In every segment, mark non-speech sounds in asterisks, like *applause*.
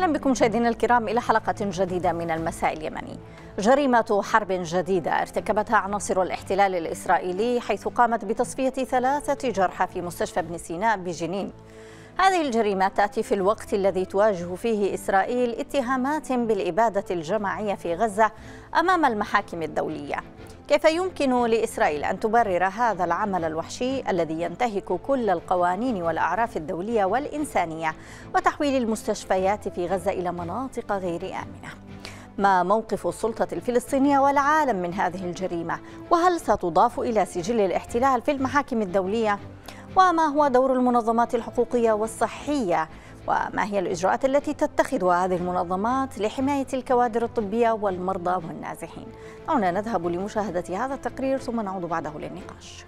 اهلا بكم مشاهدينا الكرام الى حلقه جديده من المساء اليمني. جريمه حرب جديده ارتكبتها عناصر الاحتلال الاسرائيلي حيث قامت بتصفيه ثلاثه جرحى في مستشفى ابن سيناء بجنين. هذه الجريمه تاتي في الوقت الذي تواجه فيه اسرائيل اتهامات بالاباده الجماعيه في غزه امام المحاكم الدوليه. كيف يمكن لإسرائيل أن تبرر هذا العمل الوحشي الذي ينتهك كل القوانين والأعراف الدولية والإنسانية وتحويل المستشفيات في غزة إلى مناطق غير آمنة؟ ما موقف السلطة الفلسطينية والعالم من هذه الجريمة؟ وهل ستضاف إلى سجل الاحتلال في المحاكم الدولية؟ وما هو دور المنظمات الحقوقية والصحية وما هي الإجراءات التي تتخذها هذه المنظمات لحماية الكوادر الطبية والمرضى والنازحين دعونا نذهب لمشاهدة هذا التقرير ثم نعود بعده للنقاش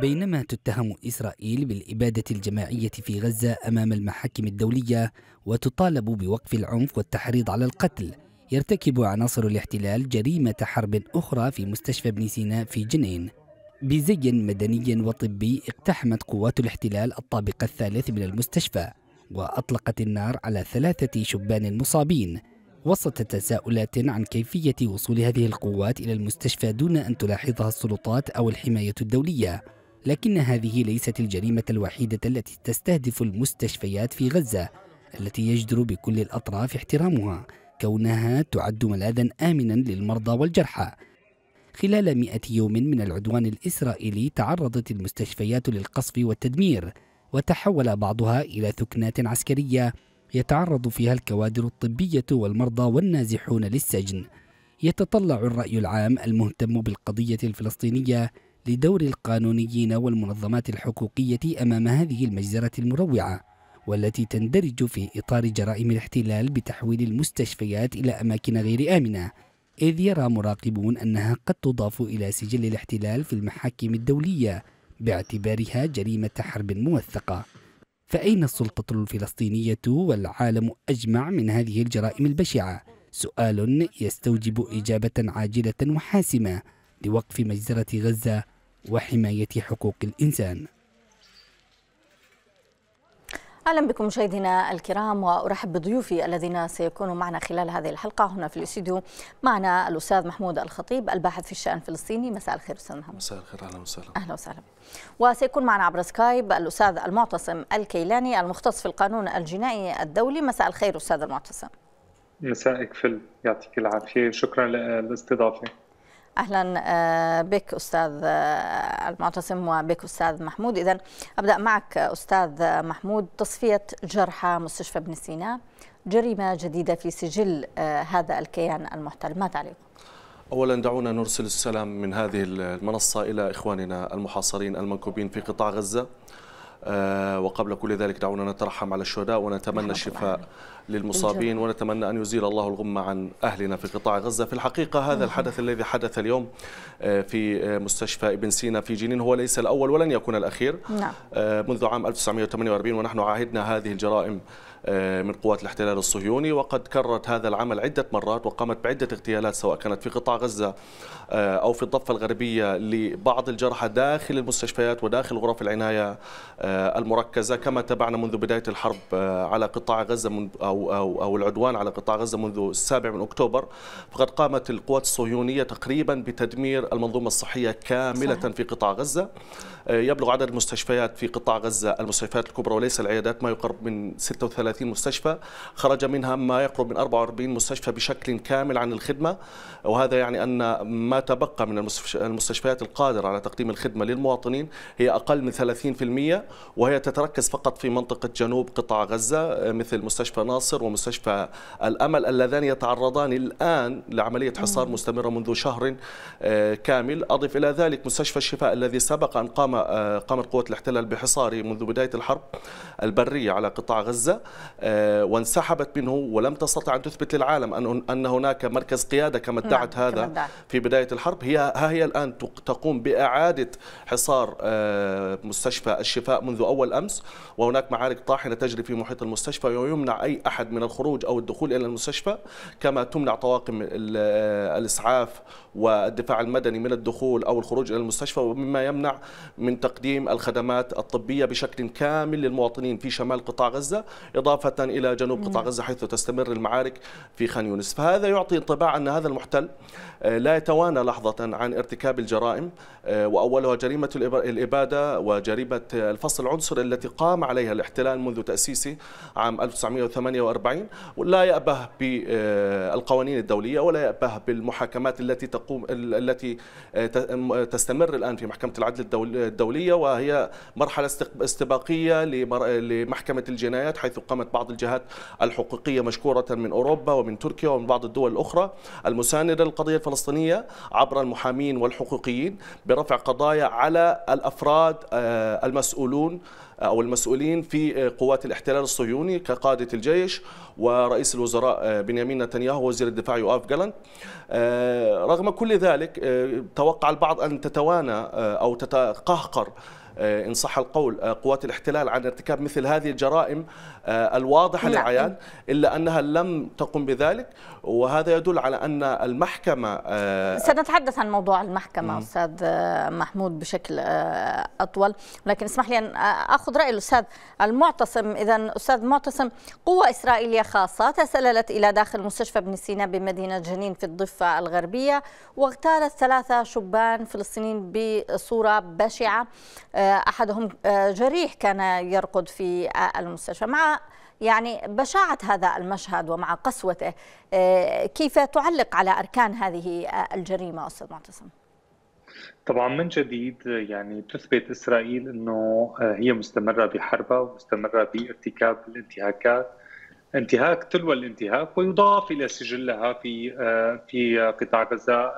بينما تتهم إسرائيل بالإبادة الجماعية في غزة أمام المحاكم الدولية وتطالب بوقف العنف والتحريض على القتل يرتكب عناصر الاحتلال جريمة حرب أخرى في مستشفى ابن سينا في جنين بزي مدني وطبي اقتحمت قوات الاحتلال الطابق الثالث من المستشفى وأطلقت النار على ثلاثة شبان مصابين وسط تساؤلات عن كيفية وصول هذه القوات إلى المستشفى دون أن تلاحظها السلطات أو الحماية الدولية لكن هذه ليست الجريمة الوحيدة التي تستهدف المستشفيات في غزة التي يجدر بكل الأطراف احترامها كونها تعد ملاذا آمنا للمرضى والجرحى خلال 100 يوم من العدوان الإسرائيلي تعرضت المستشفيات للقصف والتدمير وتحول بعضها إلى ثكنات عسكرية يتعرض فيها الكوادر الطبية والمرضى والنازحون للسجن يتطلع الرأي العام المهتم بالقضية الفلسطينية لدور القانونيين والمنظمات الحقوقية أمام هذه المجزرة المروعة والتي تندرج في إطار جرائم الاحتلال بتحويل المستشفيات إلى أماكن غير آمنة إذ يرى مراقبون أنها قد تضاف إلى سجل الاحتلال في المحاكم الدولية باعتبارها جريمة حرب موثقة فأين السلطة الفلسطينية والعالم أجمع من هذه الجرائم البشعة؟ سؤال يستوجب إجابة عاجلة وحاسمة لوقف مجزرة غزة وحماية حقوق الإنسان اهلا بكم مشاهدينا الكرام وارحب بضيوفي الذين سيكونوا معنا خلال هذه الحلقه هنا في الاستديو معنا الاستاذ محمود الخطيب الباحث في الشان الفلسطيني مساء الخير استاذ محمود مساء الخير اهلا وسهلا اهلا وسهلا وسيكون معنا عبر سكايب الاستاذ المعتصم الكيلاني المختص في القانون الجنائي الدولي مساء الخير استاذ المعتصم مساءك فل يعطيك العافيه شكرا للاستضافه اهلا آه، بك استاذ آه، المعتصم وبك استاذ محمود اذا ابدا معك استاذ محمود تصفيه جرحى مستشفى ابن سينا جريمه جديده في سجل آه، هذا الكيان المحتل ما تعليق اولا دعونا نرسل السلام من هذه المنصه الى اخواننا المحاصرين المنكوبين في قطاع غزه آه، وقبل كل ذلك دعونا نترحم على الشهداء ونتمنى الشفاء للمصابين ونتمنى أن يزيل الله الغمة عن أهلنا في قطاع غزة في الحقيقة هذا الحدث الذي حدث اليوم آه، في آه، مستشفى ابن سينا في جنين هو ليس الأول ولن يكون الأخير نعم. منذ عام 1948 ونحن عاهدنا هذه الجرائم آه، من قوات الاحتلال الصهيوني وقد كررت هذا العمل عدة مرات وقامت بعدة اغتيالات سواء كانت في قطاع غزة آه، أو في الضفة الغربية لبعض الجرحى داخل المستشفيات وداخل غرف العناية آه، المركزة كما تابعنا منذ بداية الحرب على قطاع غزة من أو, أو, أو العدوان على قطاع غزة منذ السابع من أكتوبر فقد قامت القوات الصهيونية تقريبا بتدمير المنظومة الصحية كاملة في قطاع غزة يبلغ عدد المستشفيات في قطاع غزة المستشفيات الكبرى وليس العيادات ما يقرب من 36 مستشفى خرج منها ما يقرب من 44 مستشفى بشكل كامل عن الخدمة وهذا يعني أن ما تبقى من المستشفيات القادرة على تقديم الخدمة للمواطنين هي أقل من 30% وهي تتركز فقط في منطقة جنوب قطاع غزة مثل مستشفى ناصر ومستشفى الأمل اللذان يتعرضان الآن لعملية حصار مستمرة منذ شهر آه، كامل أضف إلى ذلك مستشفى الشفاء الذي سبق أن قام آه، قامت قوات الاحتلال بحصاره منذ بداية الحرب البرية على قطاع غزة آه، وانسحبت منه ولم تستطع أن تثبت للعالم أن هناك مركز قيادة كما نعم، ادعت نعم. هذا في بداية الحرب هي ها هي الآن تقوم بإعادة حصار آه، مستشفى الشفاء منذ أول أمس وهناك معارك طاحنة تجري في محيط المستشفى ويمنع أي أحد من الخروج أو الدخول إلى المستشفى كما تمنع طواقم الإسعاف والدفاع المدني من الدخول أو الخروج إلى المستشفى ومما يمنع من من تقديم الخدمات الطبية بشكل كامل للمواطنين في شمال قطاع غزة إضافة إلى جنوب قطاع نعم. غزة حيث تستمر المعارك في خان يونس فهذا يعطي انطباع أن هذا المحتل آه، لا يتوانى لحظة عن ارتكاب الجرائم آه، وأولها جريمة الإبادة وجريمة الفصل العنصري التي قام عليها الاحتلال منذ تأسيسه عام 1948 ولا يأبه بالقوانين آه، الدولية ولا يأبه بالمحاكمات التي تقوم التي تستمر الآن في محكمة العدل الدولي الدولية وهي مرحلة استباقية لمحكمة الجنايات حيث قامت بعض الجهات الحقوقية مشكورة من أوروبا ومن تركيا ومن بعض الدول الأخرى المساندة للقضية الفلسطينية عبر المحامين والحقوقيين برفع قضايا على الأفراد آه، المسؤولون أو المسؤولين في آه، قوات الاحتلال الصهيوني كقادة الجيش ورئيس الوزراء آه، بنيامين نتنياهو وزير الدفاع يوآف جالانت آه، رغم كل ذلك توقع البعض أن تتوانى أو تتقهقر إن صح القول قوات الاحتلال عن ارتكاب مثل هذه الجرائم آه، الواضحة نعم. للعيان إلا أنها لم تقم بذلك وهذا يدل على أن المحكمة آه، سنتحدث عن موضوع المحكمة م. أستاذ آه، محمود بشكل أطول ولكن اسمح لي أن أخذ رأي الأستاذ المعتصم إذا أستاذ معتصم قوة إسرائيلية خاصة تسللت إلى داخل مستشفى ابن سينا بمدينة جنين في الضفة الغربية واغتالت ثلاثة شبان فلسطينيين بصورة بشعة أحدهم جريح كان يرقد في المستشفى مع يعني بشاعة هذا المشهد ومع قسوته آه، كيف تعلق على أركان هذه الجريمة أستاذ معتصم؟ طبعا من جديد يعني تثبت اسرائيل انه آه، هي مستمره بحربها ومستمره بارتكاب الانتهاكات انتهاك تلو الانتهاك ويضاف الى سجلها في آه، في قطاع غزه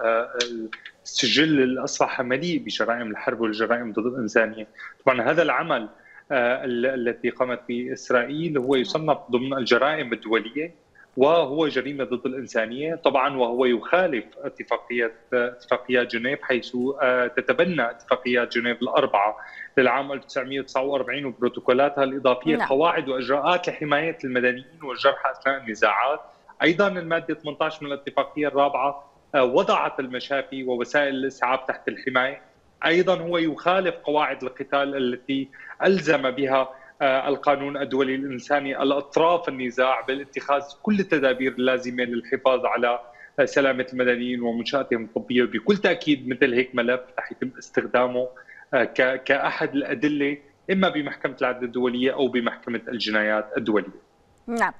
السجل الاصبح مليء بجرائم الحرب والجرائم ضد الانسانيه، طبعا هذا العمل التي قامت به اسرائيل هو نعم. يصنف ضمن الجرائم الدوليه وهو جريمه ضد الانسانيه طبعا وهو يخالف اتفاقيه اتفاقيات جنيف حيث آه، تتبنى اتفاقيات جنيف الاربعه للعام 1949 وبروتوكولاتها الاضافيه لا. نعم. قواعد واجراءات لحمايه المدنيين والجرحى اثناء النزاعات ايضا الماده 18 من الاتفاقيه الرابعه آه، وضعت المشافي ووسائل الاسعاف تحت الحمايه ايضا هو يخالف قواعد القتال التي الزم بها آه، القانون الدولي الانساني الاطراف النزاع بالاتخاذ كل التدابير اللازمه للحفاظ على آه، سلامه المدنيين ومنشاتهم الطبيه وبكل تاكيد مثل هيك ملف رح يتم استخدامه آه، كاحد الادله اما بمحكمه العدل الدوليه او بمحكمه الجنايات الدوليه. نعم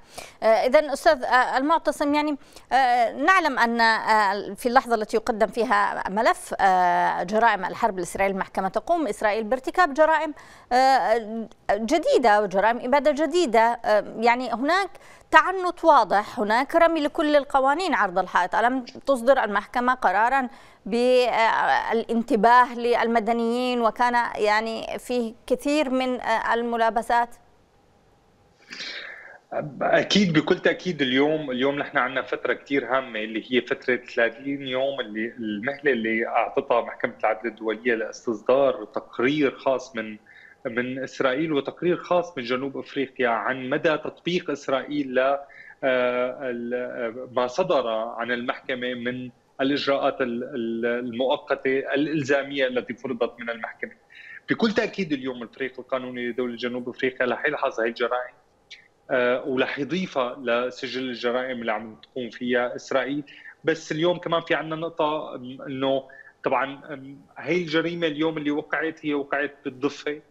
آه، اذا استاذ آه، المعتصم يعني آه، نعلم ان في اللحظه التي يقدم فيها ملف جرائم الحرب الاسرائيليه المحكمه تقوم اسرائيل بارتكاب جرائم جديده وجرائم اباده جديده يعني هناك تعنت واضح هناك رمي لكل القوانين عرض الحائط ألم تصدر المحكمة قرارا بالانتباه للمدنيين وكان يعني فيه كثير من الملابسات اكيد بكل تاكيد اليوم اليوم نحن عندنا فتره كثير هامه اللي هي فتره 30 يوم اللي المهله اللي اعطتها محكمه العدل الدوليه لاستصدار تقرير خاص من من اسرائيل وتقرير خاص من جنوب افريقيا عن مدى تطبيق اسرائيل ل آه، آه، ما صدر عن المحكمه من الاجراءات المؤقته الالزاميه التي فرضت من المحكمه. بكل تاكيد اليوم الفريق القانوني لدوله جنوب افريقيا رح يلحظ هي الجرائم آه، ورح يضيفها لسجل الجرائم اللي عم تقوم فيها اسرائيل بس اليوم كمان في عندنا نقطه انه طبعا هي الجريمه اليوم اللي وقعت هي وقعت بالضفه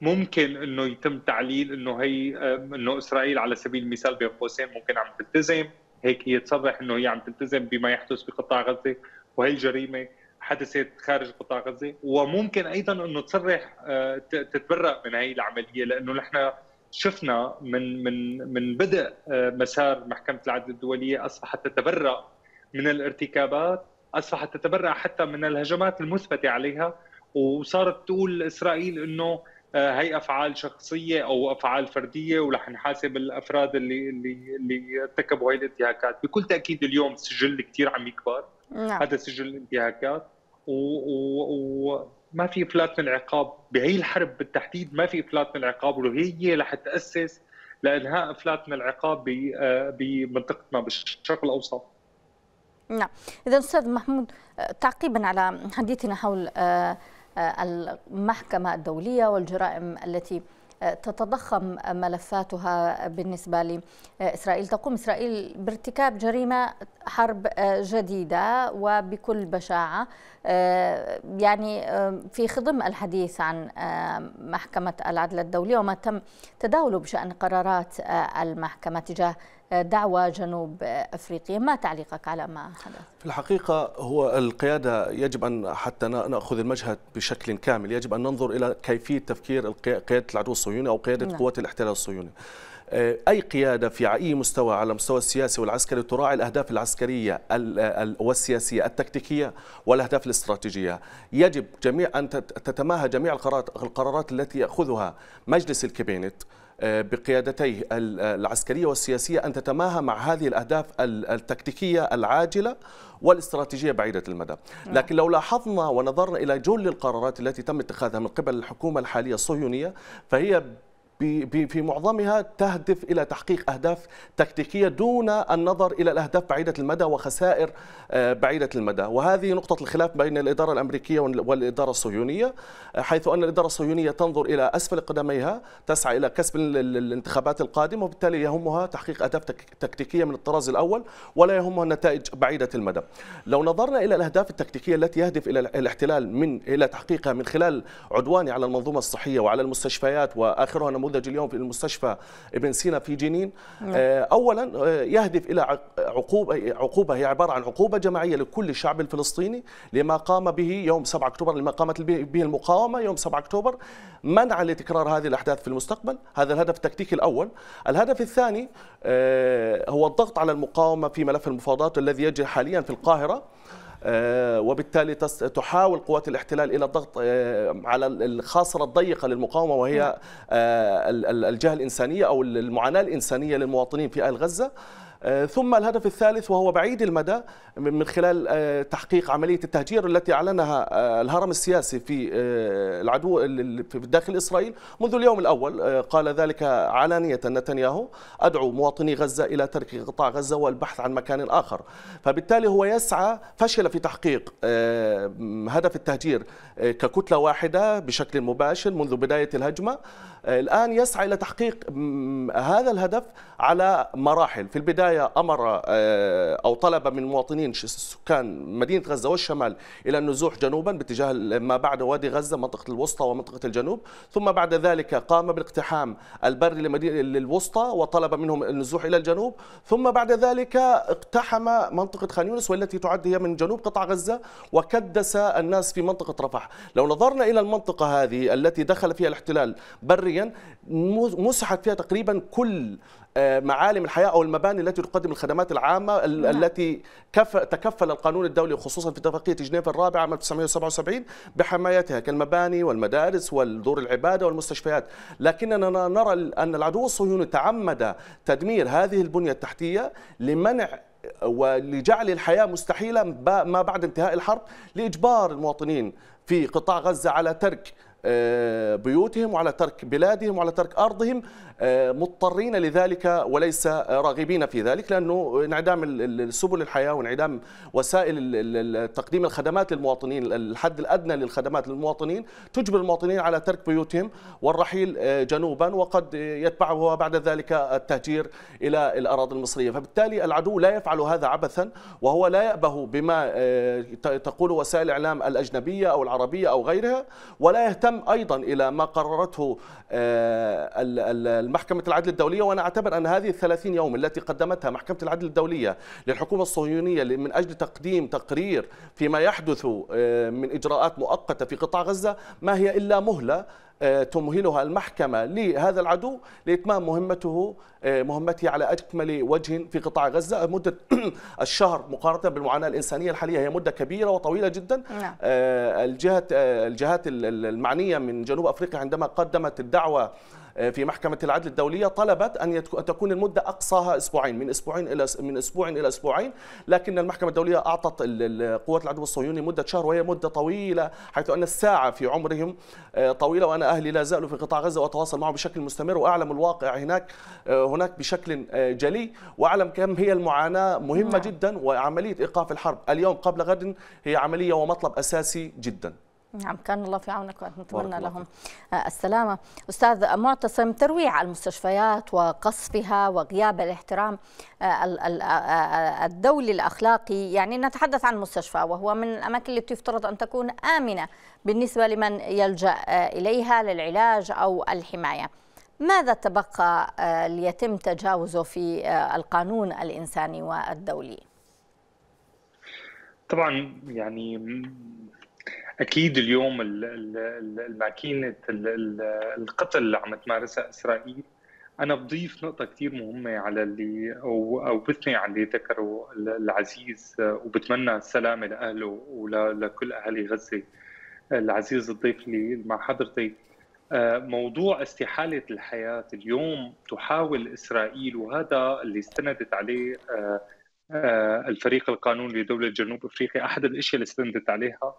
ممكن انه يتم تعليل انه هي انه اسرائيل على سبيل المثال بين قوسين ممكن عم تلتزم هيك هي تصرح انه هي عم تلتزم بما يحدث بقطاع غزه وهي الجريمه حدثت خارج قطاع غزه وممكن ايضا انه تصرح آه، تتبرأ من هي العمليه لانه نحن شفنا من من من بدء آه، مسار محكمه العدل الدوليه اصبحت تتبرا من الارتكابات اصبحت تتبرا حتى من الهجمات المثبته عليها وصارت تقول اسرائيل انه آه، هي افعال شخصيه او افعال فرديه ورح نحاسب الافراد اللي اللي اللي ارتكبوا هي الانتهاكات، بكل تاكيد اليوم السجل كثير عم يكبر نعم. هذا سجل الانتهاكات و, و, و ما في فلات من العقاب بهي الحرب بالتحديد ما في فلات من العقاب وهي رح تاسس لانهاء افلات من العقاب آه، بمنطقتنا بالشرق الاوسط نعم اذا استاذ محمود آه، تعقيبا على حديثنا حول آه، المحكمه الدوليه والجرائم التي تتضخم ملفاتها بالنسبة لإسرائيل تقوم إسرائيل بارتكاب جريمة حرب جديدة وبكل بشاعة آه، يعني آه، في خضم الحديث عن آه، محكمة العدل الدولي وما تم تداوله بشأن قرارات المحكمة تجاه دعوة جنوب أفريقيا ما تعليقك على ما حدث؟ في الحقيقة هو القيادة يجب أن حتى نأخذ المشهد بشكل كامل يجب أن ننظر إلى كيفية تفكير قيادة العدو الصهيوني أو قيادة لا. نعم. قوات الاحتلال الصهيوني آه، أي قيادة في أي مستوى على المستوى السياسي والعسكري تراعي الأهداف العسكرية والسياسية التكتيكية والأهداف الاستراتيجية يجب جميع أن تتماهى جميع القرارات التي يأخذها مجلس الكابينت آه، بقيادتيه آه، العسكرية والسياسية أن تتماهى مع هذه الأهداف التكتيكية العاجلة والاستراتيجية بعيدة المدى نعم. لكن لو لاحظنا ونظرنا إلى جل القرارات التي تم اتخاذها من قبل الحكومة الحالية الصهيونية فهي في معظمها تهدف إلى تحقيق أهداف تكتيكية دون النظر إلى الأهداف بعيدة المدى وخسائر آه، بعيدة المدى وهذه نقطة الخلاف بين الإدارة الأمريكية والإدارة الصهيونية حيث أن الإدارة الصهيونية تنظر إلى أسفل قدميها تسعى إلى كسب الانتخابات القادمة وبالتالي يهمها تحقيق أهداف تكتيكية من الطراز الأول ولا يهمها النتائج بعيدة المدى لو نظرنا إلى الأهداف التكتيكية التي يهدف إلى الاحتلال من إلى تحقيقها من خلال عدوانه على المنظومة الصحية وعلى المستشفيات وآخرها نموذج نموذج اليوم في المستشفى ابن سينا في جنين نعم. آه، اولا آه، يهدف الى عقوبه عقوبه هي عباره عن عقوبه جماعيه لكل الشعب الفلسطيني لما قام به يوم 7 اكتوبر لما قامت به المقاومه يوم 7 اكتوبر منعا لتكرار هذه الاحداث في المستقبل هذا الهدف التكتيكي الاول الهدف الثاني آه، هو الضغط على المقاومه في ملف المفاوضات الذي يجري حاليا في القاهره آه، وبالتالي تحاول قوات الاحتلال الى الضغط آه، على الخاصره الضيقه للمقاومه وهي نعم. آه، الجهه الانسانيه او المعاناه الانسانيه للمواطنين في اهل غزه آه، ثم الهدف الثالث وهو بعيد المدى من خلال آه، تحقيق عملية التهجير التي أعلنها آه، الهرم السياسي في العدو في داخل إسرائيل منذ اليوم الأول قال ذلك علانية نتنياهو أدعو مواطني غزة إلى ترك قطاع غزة والبحث عن مكان آخر فبالتالي هو يسعى فشل في تحقيق هدف التهجير ككتلة واحدة بشكل مباشر منذ بداية الهجمة الآن يسعى إلى تحقيق هذا الهدف على مراحل في البداية أمر آه، أو طلب من مواطنين سكان مدينة غزة والشمال إلى النزوح جنوبا باتجاه ما بعد وادي غزة منطقة الوسطى ومنطقة الجنوب ثم بعد ذلك قام بالاقتحام البري لمدينة للوسطى وطلب منهم النزوح إلى الجنوب ثم بعد ذلك اقتحم منطقة خان يونس والتي تعد هي من جنوب قطاع غزة وكدس الناس في منطقة رفح لو نظرنا إلى المنطقة هذه التي دخل فيها الاحتلال بريا معين مسحت فيها تقريبا كل آه، معالم الحياه او المباني التي تقدم الخدمات العامه نعم. التي تكفل القانون الدولي خصوصا في اتفاقيه جنيف الرابعه عام 1977 بحمايتها كالمباني والمدارس والدور العباده والمستشفيات، لكننا نرى ان العدو الصهيوني تعمد تدمير هذه البنيه التحتيه لمنع ولجعل الحياه مستحيله ما بعد انتهاء الحرب لاجبار المواطنين في قطاع غزه على ترك آه، بيوتهم وعلى ترك بلادهم وعلى ترك أرضهم آه، مضطرين لذلك وليس راغبين في ذلك لأنه انعدام سبل الحياة وانعدام وسائل تقديم الخدمات للمواطنين الحد الأدنى للخدمات للمواطنين تجبر المواطنين على ترك بيوتهم والرحيل آه، جنوبا وقد يتبعه بعد ذلك التهجير إلى الأراضي المصرية فبالتالي العدو لا يفعل هذا عبثا وهو لا يأبه بما آه، تقول وسائل الإعلام الأجنبية أو العربية أو غيرها ولا يهتم أيضا إلى ما قررته المحكمة العدل الدولية وأنا أعتبر أن هذه الثلاثين يوم التي قدمتها محكمة العدل الدولية للحكومة الصهيونية من أجل تقديم تقرير فيما يحدث آه، من إجراءات مؤقتة في قطاع غزة ما هي إلا مهلة آه، تمهلها المحكمة لهذا العدو لإتمام مهمته آه، مهمته على أكمل وجه في قطاع غزة مدة *clears throat* الشهر مقارنة بالمعاناة الإنسانية الحالية هي مدة كبيرة وطويلة جدا نعم. الجهات المعنية من جنوب أفريقيا عندما قدمت الدعوة آه، في محكمة العدل الدولية طلبت أن تكون المدة أقصاها أسبوعين من أسبوعين إلى من أسبوع إلى أسبوعين لكن المحكمة الدولية أعطت قوات العدو الصهيوني مدة شهر وهي مدة طويلة حيث أن الساعة في عمرهم آه، طويلة وأنا أهلي لا زالوا في قطاع غزة وأتواصل معهم بشكل مستمر وأعلم الواقع هناك آه، هناك بشكل جلي وأعلم كم هي المعاناة مهمة نعم. جدا وعملية إيقاف الحرب اليوم قبل غد هي عملية ومطلب أساسي جدا نعم كان الله في عونك ونتمنى لهم السلامة أستاذ معتصم ترويع المستشفيات وقصفها وغياب الاحترام آه، آه، آه، الدولي الأخلاقي يعني نتحدث عن المستشفى وهو من الأماكن التي يفترض أن تكون آمنة بالنسبة لمن يلجأ إليها للعلاج أو الحماية ماذا تبقى ليتم تجاوزه في القانون الإنساني والدولي؟ طبعا يعني اكيد اليوم الماكينه القتل اللي عم تمارسها اسرائيل انا بضيف نقطه كثير مهمه على اللي او او بثني على اللي ذكره العزيز وبتمنى السلامه لاهله ولكل اهالي غزه العزيز الضيف اللي مع حضرتك آه، موضوع استحاله الحياه اليوم تحاول اسرائيل وهذا اللي استندت عليه آه، آه، الفريق القانوني لدوله جنوب افريقيا احد الاشياء اللي استندت عليها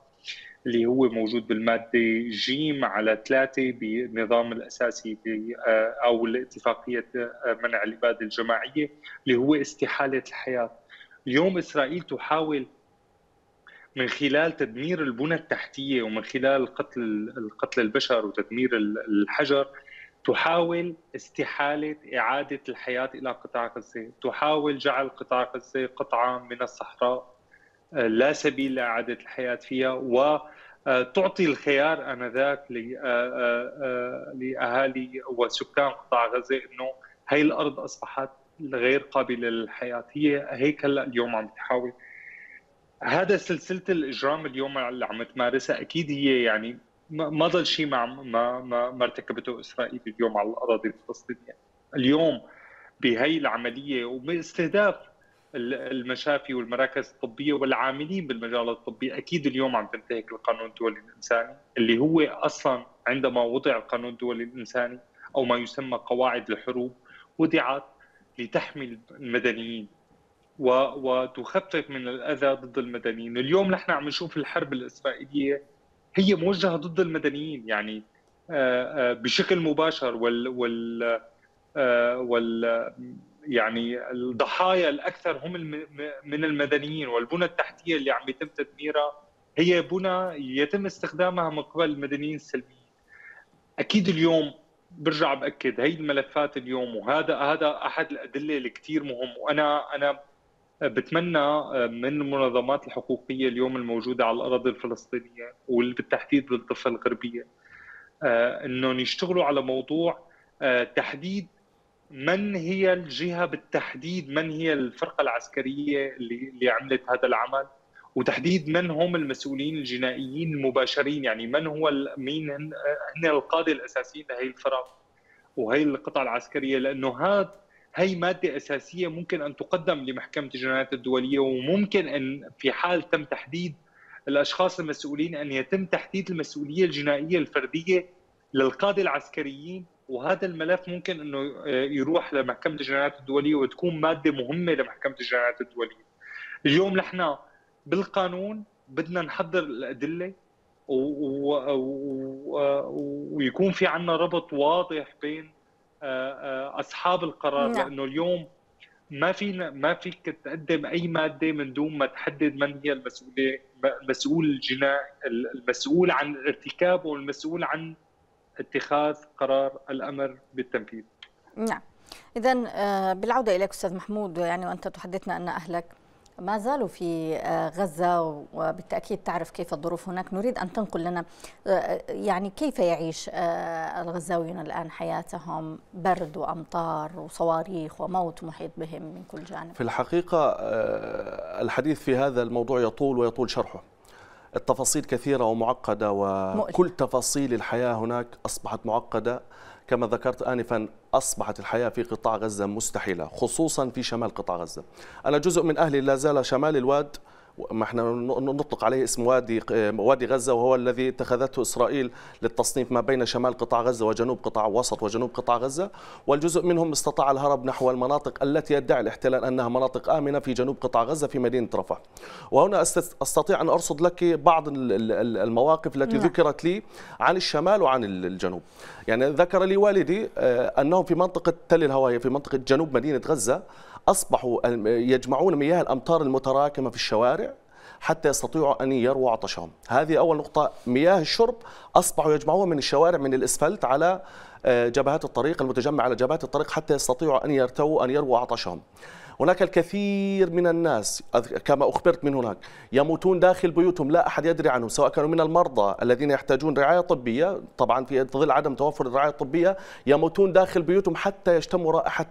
اللي هو موجود بالمادة جيم على ثلاثة بالنظام الأساسي آه، أو الاتفاقية آه، منع الإبادة الجماعية اللي هو استحالة الحياة اليوم إسرائيل تحاول من خلال تدمير البنى التحتية ومن خلال قتل القتل البشر وتدمير الحجر تحاول استحالة إعادة الحياة إلى قطاع غزة تحاول جعل قطاع غزة قطعة من الصحراء لا سبيل لاعاده الحياه فيها وتعطي الخيار انذاك آه، آه، آه، لاهالي وسكان قطاع غزه انه هي الارض اصبحت غير قابله للحياه هي هيك هلا اليوم عم تحاول هذا سلسله الاجرام اليوم اللي عم تمارسها اكيد هي يعني ما ضل شيء ما ما ما ارتكبته اسرائيل اليوم على الاراضي الفلسطينيه اليوم بهي العمليه وباستهداف المشافي والمراكز الطبيه والعاملين بالمجال الطبي اكيد اليوم عم تنتهك القانون الدولي الانساني اللي هو اصلا عندما وضع القانون الدولي الانساني او ما يسمى قواعد الحروب وضعت لتحمي المدنيين وتخفف من الاذى ضد المدنيين، اليوم نحن عم نشوف الحرب الاسرائيليه هي موجهه ضد المدنيين يعني آه، آه، بشكل مباشر وال وال آه، وال يعني الضحايا الاكثر هم من المدنيين والبنى التحتيه اللي عم يتم تدميرها هي بنى يتم استخدامها من قبل المدنيين السلميين اكيد اليوم برجع باكد هي الملفات اليوم وهذا هذا احد الادله اللي كثير مهم وانا انا بتمنى من المنظمات الحقوقيه اليوم الموجوده على الاراضي الفلسطينيه وبالتحديد بالضفه الغربيه آه، انهم يشتغلوا على موضوع آه، تحديد من هي الجهه بالتحديد من هي الفرقه العسكريه اللي, اللي عملت هذا العمل وتحديد من هم المسؤولين الجنائيين المباشرين يعني من هو مين هن, هن القاده الاساسيين لهي الفرق وهي القطع العسكريه لانه هذا هي مادة أساسية ممكن أن تقدم لمحكمة الجنايات الدولية وممكن أن في حال تم تحديد الأشخاص المسؤولين أن يتم تحديد المسؤولية الجنائية الفردية للقادة العسكريين وهذا الملف ممكن انه آه، يروح لمحكمه الجنايات الدوليه وتكون ماده مهمه لمحكمه الجنايات الدوليه. اليوم نحن بالقانون بدنا نحضر الادله ويكون في عندنا ربط واضح بين آه، آه، اصحاب القرار نعم. لانه اليوم ما في ما فيك تقدم اي ماده من دون ما تحدد من هي المسؤوله المسؤول الجنائي المسؤول عن ارتكابه والمسؤول عن اتخاذ قرار الامر بالتنفيذ. نعم. اذا آه، بالعوده اليك استاذ محمود يعني وانت تحدثنا ان اهلك ما زالوا في آه، غزة وبالتأكيد تعرف كيف الظروف هناك نريد أن تنقل لنا آه، يعني كيف يعيش الغزاويون الآن حياتهم برد وأمطار وصواريخ وموت محيط بهم من كل جانب في الحقيقة الحديث في هذا الموضوع يطول ويطول شرحه التفاصيل كثيرة ومعقدة وكل تفاصيل الحياة هناك أصبحت معقدة كما ذكرت آنفا أصبحت الحياة في قطاع غزة مستحيلة خصوصا في شمال قطاع غزة أنا جزء من أهلي لا زال شمال الواد ما احنا نطلق عليه اسم وادي آه، وادي غزه وهو الذي اتخذته اسرائيل للتصنيف ما بين شمال قطاع غزه وجنوب قطاع وسط وجنوب قطاع غزه والجزء منهم استطاع الهرب نحو المناطق التي يدعي الاحتلال انها مناطق امنه في جنوب قطاع غزه في مدينه رفح وهنا استطيع ان ارصد لك بعض المواقف التي نعم. ذكرت لي عن الشمال وعن الجنوب يعني ذكر لي والدي آه، انهم في منطقه تل الهوايه في منطقه جنوب مدينه غزه أصبحوا يجمعون مياه الأمطار المتراكمة في الشوارع حتى يستطيعوا أن يروا عطشهم هذه أول نقطة مياه الشرب أصبحوا يجمعوها من الشوارع من الإسفلت على آه، جبهات الطريق المتجمع على جبهات الطريق حتى يستطيعوا أن يرتووا أن يروا عطشهم هناك الكثير من الناس كما أخبرت من هناك يموتون داخل بيوتهم لا أحد يدري عنهم سواء كانوا من المرضى الذين يحتاجون رعاية طبية طبعا في ظل عدم توفر الرعاية الطبية يموتون داخل بيوتهم حتى يشتموا رائحة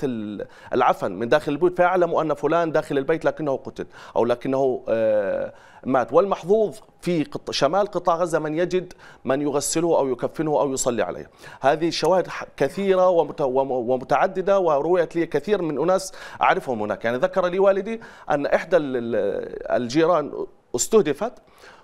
العفن من داخل البيوت فيعلموا أن فلان داخل البيت لكنه قتل أو لكنه آه مات والمحظوظ في شمال قطاع غزة من يجد من يغسله أو يكفنه أو يصلي عليه هذه شواهد كثيرة ومتعددة ورويت لي كثير من أناس أعرفهم هناك يعني ذكر لي والدي أن إحدى الجيران استهدفت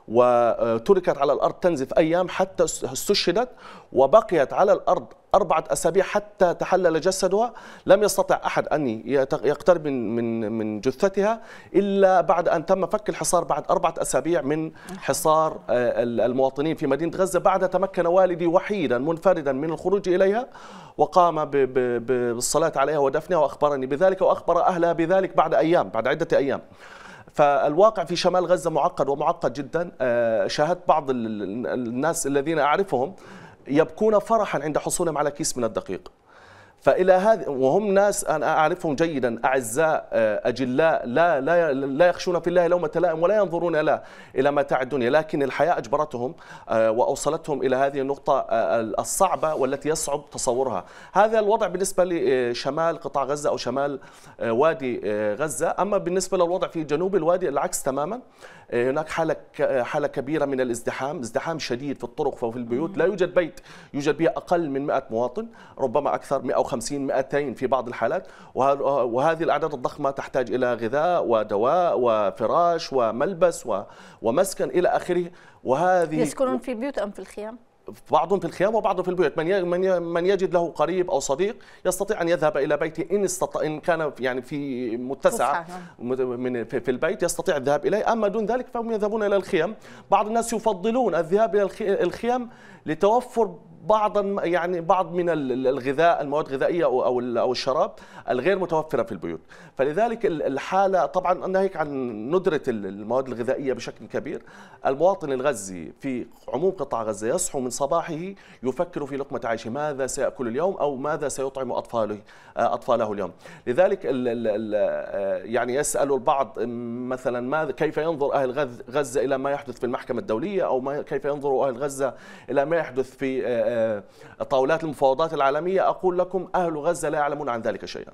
وتركت على الأرض تنزف أيام حتى استشهدت وبقيت على الأرض أربعة أسابيع حتى تحلل جسدها لم يستطع أحد أن يقترب من من من جثتها إلا بعد أن تم فك الحصار بعد أربعة أسابيع من حصار آه، المواطنين في مدينة غزة بعد تمكن والدي وحيدا منفردا من الخروج إليها وقام بالصلاة عليها ودفنها وأخبرني بذلك وأخبر أهلها بذلك بعد أيام بعد عدة أيام فالواقع في شمال غزة معقد ومعقد جدا آه، شاهدت بعض الناس الذين أعرفهم يبكون فرحا عند حصولهم على كيس من الدقيق فالى هذه وهم ناس انا اعرفهم جيدا اعزاء آه، اجلاء لا لا لا يخشون في الله لومه لائم ولا ينظرون الى الى متاع الدنيا لكن الحياه اجبرتهم آه، واوصلتهم الى هذه النقطه آه، الصعبه والتي يصعب تصورها هذا الوضع بالنسبه لشمال قطاع غزه او شمال وادي غزه اما بالنسبه للوضع في جنوب الوادي العكس تماما هناك حاله حاله كبيره من الازدحام ازدحام شديد في الطرق وفي البيوت لا يوجد بيت يوجد به اقل من 100 مواطن ربما اكثر 150 150 200 في بعض الحالات وهذه الاعداد الضخمه تحتاج الى غذاء ودواء وفراش وملبس ومسكن الى اخره وهذه يسكنون في بيوت ام في الخيام؟ بعضهم في الخيام وبعضهم في البيوت من من يجد له قريب او صديق يستطيع ان يذهب الى بيته ان استطاع ان كان يعني في متسع نعم. من في البيت يستطيع الذهاب اليه اما دون ذلك فهم يذهبون الى الخيام بعض الناس يفضلون الذهاب الى الخيام لتوفر بعض يعني بعض من الغذاء المواد الغذائيه او او الشراب الغير متوفره في البيوت فلذلك الحاله طبعا ناهيك عن ندره المواد الغذائيه بشكل كبير المواطن الغزي في عموم قطاع غزه يصحو من صباحه يفكر في لقمه عيشه ماذا سياكل اليوم او ماذا سيطعم اطفاله اطفاله اليوم لذلك الـ الـ يعني يسال البعض مثلا ماذا كيف ينظر اهل غزه الى ما يحدث في المحكمه الدوليه او ما كيف ينظر اهل غزه الى ما يحدث في آه، آه، آه، طاولات المفاوضات العالمية أقول لكم أهل غزة لا يعلمون عن ذلك شيئا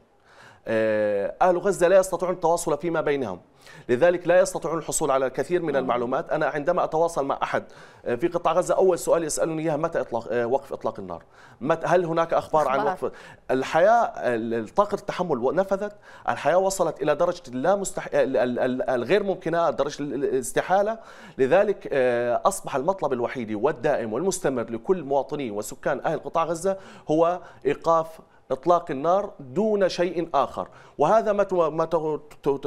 آه، أهل غزة لا يستطيعون التواصل فيما بينهم لذلك لا يستطيعون الحصول على الكثير من نعم. المعلومات أنا عندما أتواصل مع أحد آه، في قطاع غزة أول سؤال يسألني إياه متى إطلاق آه، وقف إطلاق النار متى هل هناك أخبار, أخبار. عن وقف الحياة طاقة التحمل نفذت الحياة وصلت إلى درجة لا مستح... الغير ممكنة درجة الاستحالة لذلك أصبح المطلب الوحيد والدائم والمستمر لكل مواطني وسكان أهل قطاع غزة هو إيقاف إطلاق النار دون شيء آخر وهذا ما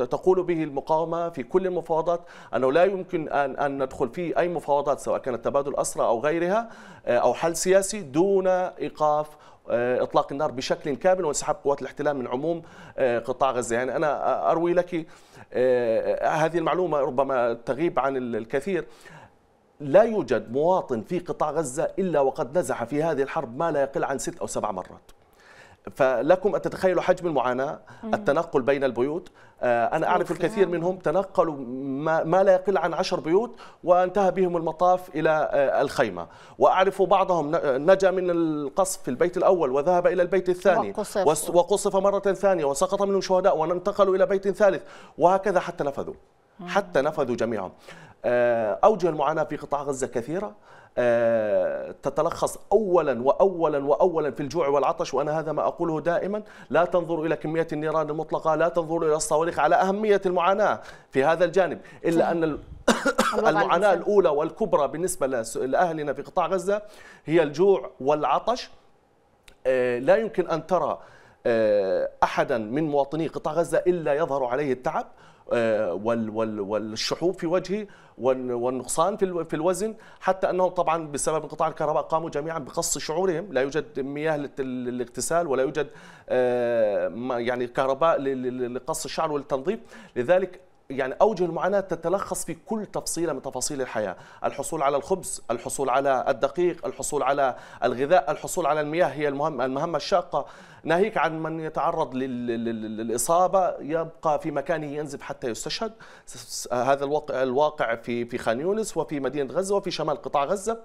تقول به المقاومة في كل المفاوضات أنه لا يمكن أن, أن ندخل في أي مفاوضات سواء كانت تبادل أسرى أو غيرها آه، أو حل سياسي دون إيقاف آه، اطلاق النار بشكل كامل وانسحاب قوات الاحتلال من عموم آه، قطاع غزه، يعني انا اروي لك هذه المعلومه ربما تغيب عن الكثير. لا يوجد مواطن في قطاع غزه الا وقد نزح في هذه الحرب ما لا يقل عن ست او سبع مرات. فلكم ان تتخيلوا حجم المعاناه التنقل بين البيوت آه، انا اعرف الكثير منهم تنقلوا ما لا يقل عن عشر بيوت وانتهى بهم المطاف الى آه، الخيمه واعرف بعضهم نجا من القصف في البيت الاول وذهب الى البيت الثاني وقصف, وقصف مره ثانيه وسقط منهم شهداء وانتقلوا الى بيت ثالث وهكذا حتى نفذوا حتى نفذوا جميعهم آه، أوجه المعاناة في قطاع غزة كثيرة آه، تتلخص اولا واولا واولا في الجوع والعطش وانا هذا ما اقوله دائما لا تنظر الى كميه النيران المطلقه لا تنظر الى الصواريخ على اهميه المعاناه في هذا الجانب الا ان المعاناه الاولى والكبرى بالنسبه لاهلنا في قطاع غزه هي الجوع والعطش آه، لا يمكن ان ترى احدا من مواطني قطاع غزه الا يظهر عليه التعب آه، والشحوب في وجهه والنقصان في الوزن حتى انهم طبعا بسبب انقطاع الكهرباء قاموا جميعا بقص شعورهم لا يوجد مياه للاغتسال ولا يوجد آه، يعني كهرباء لقص الشعر والتنظيف لذلك يعني أوجه المعاناة تتلخص في كل تفصيلة من تفاصيل الحياة الحصول على الخبز الحصول على الدقيق الحصول على الغذاء الحصول على المياه هي المهم المهمة الشاقة ناهيك عن من يتعرض للإصابة يبقى في مكانه ينزف حتى يستشهد هذا الواقع في في خان يونس وفي مدينة غزة وفي شمال قطاع غزة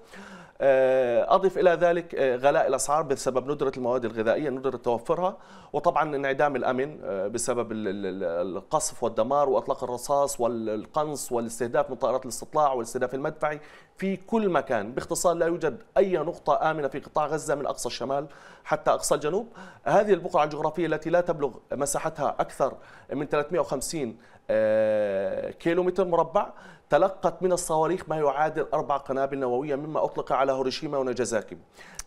آه، أضف إلى ذلك آه، غلاء الأسعار بسبب ندرة المواد الغذائية ندرة توفرها وطبعا انعدام الأمن آه، بسبب القصف والدمار وأطلاق الرصاص والقنص والاستهداف من طائرات الاستطلاع والاستهداف المدفعي في كل مكان باختصار لا يوجد أي نقطة آمنة في قطاع غزة من أقصى الشمال حتى أقصى الجنوب هذه البقعة الجغرافية التي لا تبلغ مساحتها أكثر من 350 آه، كيلومتر مربع تلقت من الصواريخ ما يعادل أربع قنابل نووية مما أطلق على هيروشيما ونجازاكي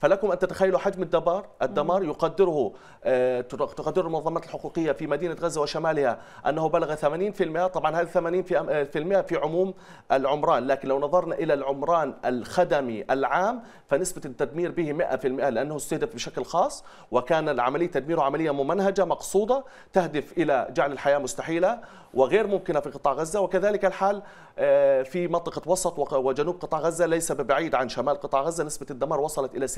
فلكم أن تتخيلوا حجم الدمار الدمار يقدره آه، تقدر المنظمات الحقوقية في مدينة غزة وشمالها أنه بلغ 80% طبعا هذا 80% آه، في عموم العمران لكن لو نظرنا إلى العمران العمران الخدمي العام فنسبة التدمير به 100% لأنه استهدف بشكل خاص وكان العملية تدميره عملية ممنهجة مقصودة تهدف إلى جعل الحياة مستحيلة وغير ممكنة في قطاع غزة وكذلك الحال آه، في منطقة وسط وجنوب قطاع غزة ليس ببعيد عن شمال قطاع غزة نسبة الدمار وصلت إلى 60%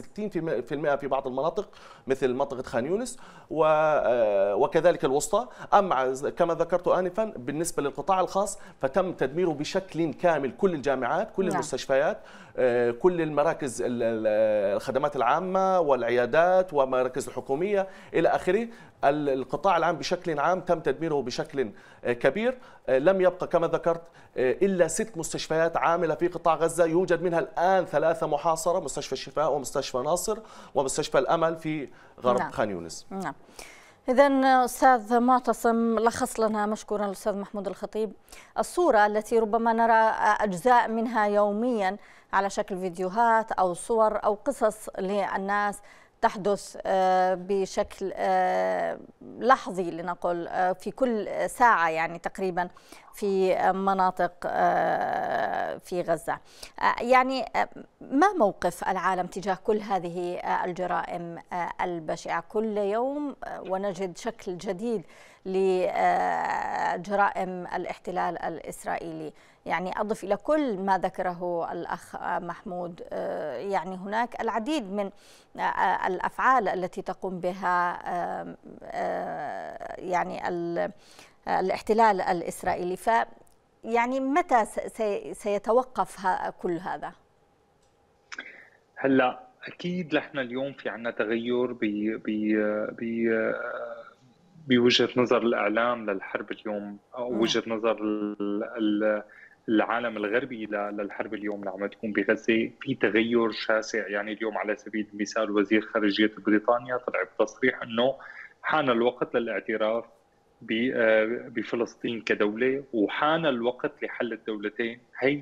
في بعض المناطق مثل منطقة خان يونس آه، وكذلك الوسطى أما كما ذكرت آنفا بالنسبة للقطاع الخاص فتم تدميره بشكل كامل كل الجامعات كل نعم. المستشفيات المستشفيات آه، كل المراكز الخدمات العامة والعيادات ومراكز الحكومية إلى آخره القطاع العام بشكل عام تم تدميره بشكل آه، كبير آه، لم يبقى كما ذكرت إلا ست مستشفيات عاملة في قطاع غزة يوجد منها الآن ثلاثة محاصرة مستشفى الشفاء ومستشفى ناصر ومستشفى الأمل في غرب نعم. خان يونس نعم. إذا أستاذ معتصم لخص لنا مشكورا الأستاذ محمود الخطيب الصورة التي ربما نرى أجزاء منها يوميا على شكل فيديوهات أو صور أو قصص للناس تحدث آه، بشكل آه، لحظي لنقل آه، في كل ساعة يعني تقريبا في مناطق في غزة يعني ما موقف العالم تجاه كل هذه الجرائم البشعة كل يوم ونجد شكل جديد لجرائم الاحتلال الإسرائيلي يعني أضف إلى كل ما ذكره الأخ محمود آه، يعني هناك العديد من آه، آه، الأفعال التي تقوم بها يعني الاحتلال الإسرائيلي ف يعني متى سيتوقف كل هذا؟ هلا اكيد نحن اليوم في عنا تغير ب ب ب بوجهه نظر الاعلام للحرب اليوم او وجهه نظر ال العالم الغربي للحرب اليوم اللي عم تكون بغزه في تغير شاسع يعني اليوم على سبيل المثال وزير خارجيه بريطانيا طلع بتصريح انه حان الوقت للاعتراف آه، بفلسطين كدوله وحان الوقت لحل الدولتين هي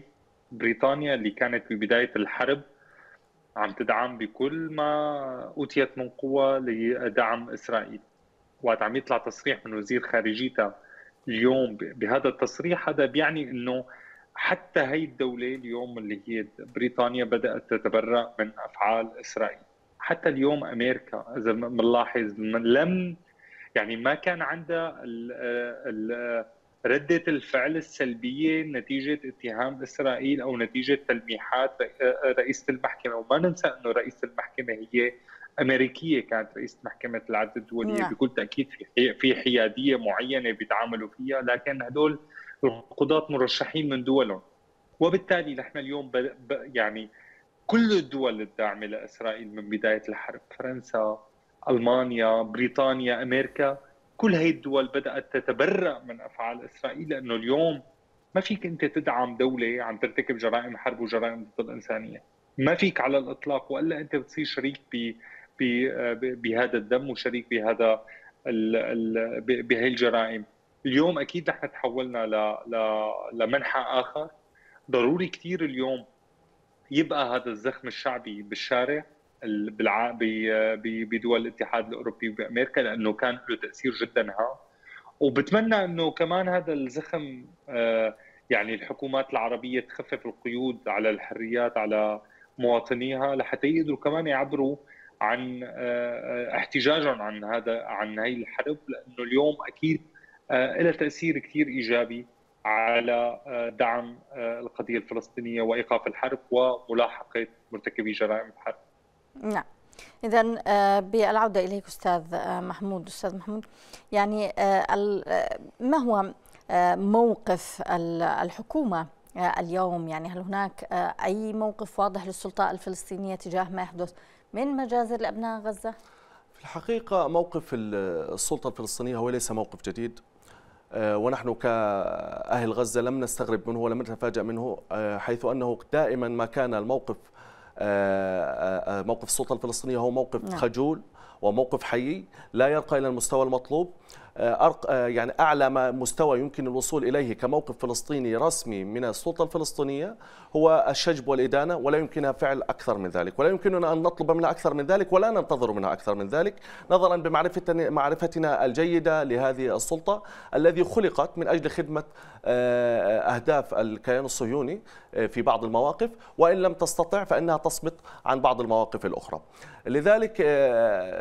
بريطانيا اللي كانت ببدايه الحرب عم تدعم بكل ما اوتيت من قوه لدعم اسرائيل وقت عم يطلع تصريح من وزير خارجيتها اليوم بهذا التصريح هذا بيعني انه حتى هي الدولة اليوم اللي هي بريطانيا بدأت تتبرأ من أفعال إسرائيل حتى اليوم أمريكا إذا بنلاحظ لم يعني ما كان عندها ردة الفعل السلبية نتيجة اتهام إسرائيل أو نتيجة تلميحات آه، رئيسة المحكمة وما ننسى أنه رئيسة المحكمة هي أمريكية كانت رئيسة محكمة العدل الدولية نعم. بكل تأكيد في حيادية معينة بيتعاملوا فيها لكن هدول القضاة مرشحين من دولهم وبالتالي نحن اليوم ب... ب... يعني كل الدول الداعمة لإسرائيل من بداية الحرب فرنسا ألمانيا بريطانيا أمريكا كل هاي الدول بدأت تتبرأ من أفعال إسرائيل لأنه اليوم ما فيك أنت تدعم دولة عم ترتكب جرائم حرب وجرائم ضد الإنسانية ما فيك على الإطلاق وإلا أنت بتصير شريك ب... ب... بهذا الدم وشريك بهذا ال... ال... بهي الجرائم اليوم اكيد رح تحولنا ل... ل... لمنحى اخر ضروري كثير اليوم يبقى هذا الزخم الشعبي بالشارع بالع... ب... ب... بدول الاتحاد الاوروبي وبامريكا لانه كان له تاثير جدا هام وبتمنى انه كمان هذا الزخم آه، يعني الحكومات العربيه تخفف القيود على الحريات على مواطنيها لحتى يقدروا كمان يعبروا عن آه، آه، احتجاجهم عن هذا عن هي الحرب لانه اليوم اكيد آه، لها تاثير كثير ايجابي على آه، دعم آه، القضيه الفلسطينيه وايقاف الحرب وملاحقه مرتكبي جرائم الحرب. نعم. إذا بالعودة إليك أستاذ محمود أستاذ محمود يعني ما هو موقف الحكومة اليوم يعني هل هناك أي موقف واضح للسلطة الفلسطينية تجاه ما يحدث من مجازر لأبناء غزة؟ في الحقيقة موقف السلطة الفلسطينية هو ليس موقف جديد آه، ونحن كأهل غزة لم نستغرب منه ولم نتفاجأ منه آه، حيث أنه دائما ما كان الموقف آه، موقف السلطة الفلسطينية هو موقف نعم. خجول وموقف حيي لا يرقى إلى المستوى المطلوب أرق آه، يعني اعلى ما مستوى يمكن الوصول اليه كموقف فلسطيني رسمي من السلطه الفلسطينيه هو الشجب والادانه ولا يمكنها فعل اكثر من ذلك ولا يمكننا ان نطلب منها اكثر من ذلك ولا ننتظر منها اكثر من ذلك نظرا بمعرفتنا معرفتنا الجيده لهذه السلطه الذي خلقت من اجل خدمه آه، اهداف الكيان الصهيوني آه، في بعض المواقف وان لم تستطع فانها تصمت عن بعض المواقف الاخرى لذلك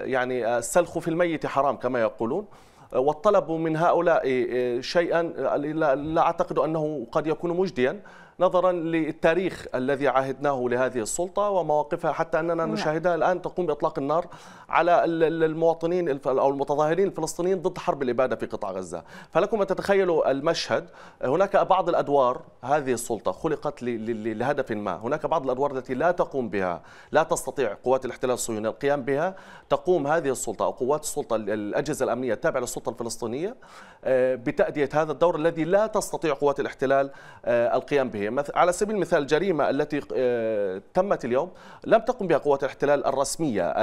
يعني السلخ في الميت حرام كما يقولون والطلب من هؤلاء آه، شيئا آه، لا اعتقد انه قد يكون مجديا نظرا للتاريخ الذي عهدناه لهذه السلطة ومواقفها حتى أننا نعم. نشاهدها الآن تقوم بإطلاق النار على المواطنين أو المتظاهرين الفلسطينيين ضد حرب الإبادة في قطاع غزة فلكم أن تتخيلوا المشهد هناك بعض الأدوار هذه السلطة خلقت لهدف ما هناك بعض الأدوار التي لا تقوم بها لا تستطيع قوات الاحتلال الصهيوني القيام بها تقوم هذه السلطة أو قوات السلطة الأجهزة الأمنية التابعة للسلطة الفلسطينية آه، بتأدية هذا الدور الذي لا تستطيع قوات الاحتلال آه، القيام به على سبيل المثال الجريمة التي آه، تمت اليوم لم تقم بها قوات الاحتلال الرسمية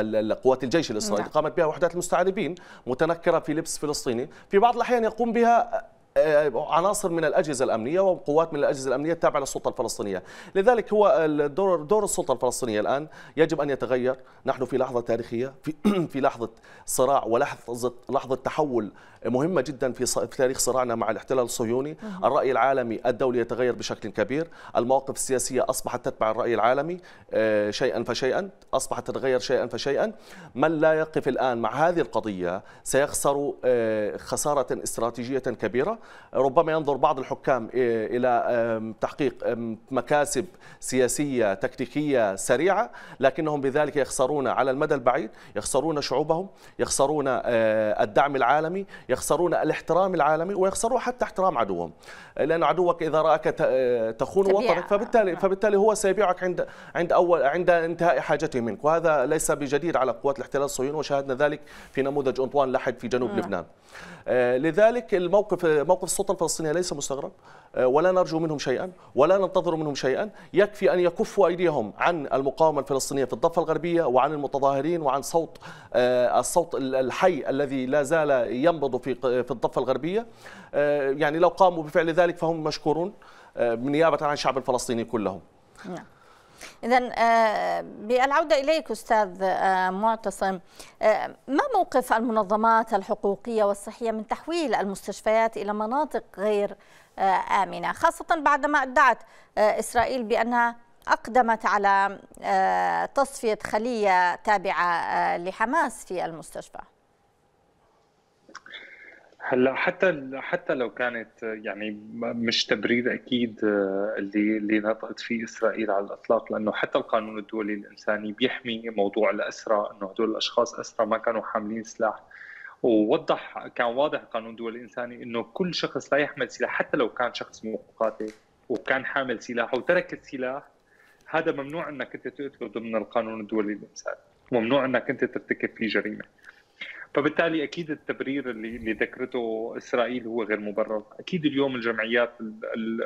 قوات الجيش الإسرائيلي نعم. قامت بها وحدات المستعربين متنكرة في لبس فلسطيني في بعض الأحيان يقوم بها عناصر من الاجهزه الامنيه وقوات من الاجهزه الامنيه التابعه للسلطه الفلسطينيه، لذلك هو دور دور السلطه الفلسطينيه الان يجب ان يتغير، نحن في لحظه تاريخيه في *clears throat* في لحظه صراع ولحظه لحظه تحول مهمه جدا في, في تاريخ صراعنا مع الاحتلال الصهيوني، الراي العالمي الدولي يتغير بشكل كبير، المواقف السياسيه اصبحت تتبع الراي العالمي آه، شيئا فشيئا، اصبحت تتغير شيئا فشيئا، من لا يقف الان مع هذه القضيه سيخسر آه، خساره استراتيجيه كبيره ربما ينظر بعض الحكام إلى تحقيق مكاسب سياسية تكتيكية سريعة لكنهم بذلك يخسرون على المدى البعيد يخسرون شعوبهم يخسرون آه، الدعم العالمي يخسرون الاحترام العالمي ويخسرون حتى احترام عدوهم لأن عدوك إذا رأك آه، تخون وطنك فبالتالي, نعم. فبالتالي هو سيبيعك عند عند أول عند انتهاء حاجته منك وهذا ليس بجديد على قوات الاحتلال الصهيوني وشاهدنا ذلك في نموذج أنطوان لحد في جنوب نعم. لبنان آه، لذلك الموقف موقف موقف السلطه الفلسطينيه ليس مستغرب آه، ولا نرجو منهم شيئا ولا ننتظر منهم شيئا يكفي ان يكفوا ايديهم عن المقاومه الفلسطينيه في الضفه الغربيه وعن المتظاهرين وعن صوت آه، الصوت الحي الذي لا زال ينبض في في الضفه الغربيه آه، يعني لو قاموا بفعل ذلك فهم مشكورون نيابه عن الشعب الفلسطيني كله. نعم. إذا آه، بالعودة إليك أستاذ آه، معتصم آه، ما موقف المنظمات الحقوقية والصحية من تحويل المستشفيات إلى مناطق غير آمنة خاصة بعدما ادعت إسرائيل بأنها أقدمت على تصفية خلية تابعة لحماس في المستشفى هلا حتى حتى لو كانت يعني مش تبرير اكيد آه، اللي اللي نطقت فيه اسرائيل على الاطلاق لانه حتى القانون الدولي الانساني بيحمي موضوع الاسرى انه هدول الاشخاص اسرى ما كانوا حاملين سلاح ووضح كان واضح القانون الدولي الانساني انه كل شخص لا يحمل سلاح حتى لو كان شخص مقاتل وكان حامل سلاح وترك السلاح هذا ممنوع انك انت تقتله ضمن القانون الدولي الانساني ممنوع انك انت ترتكب فيه جريمه فبالتالي اكيد التبرير اللي اللي ذكرته اسرائيل هو غير مبرر، اكيد اليوم الجمعيات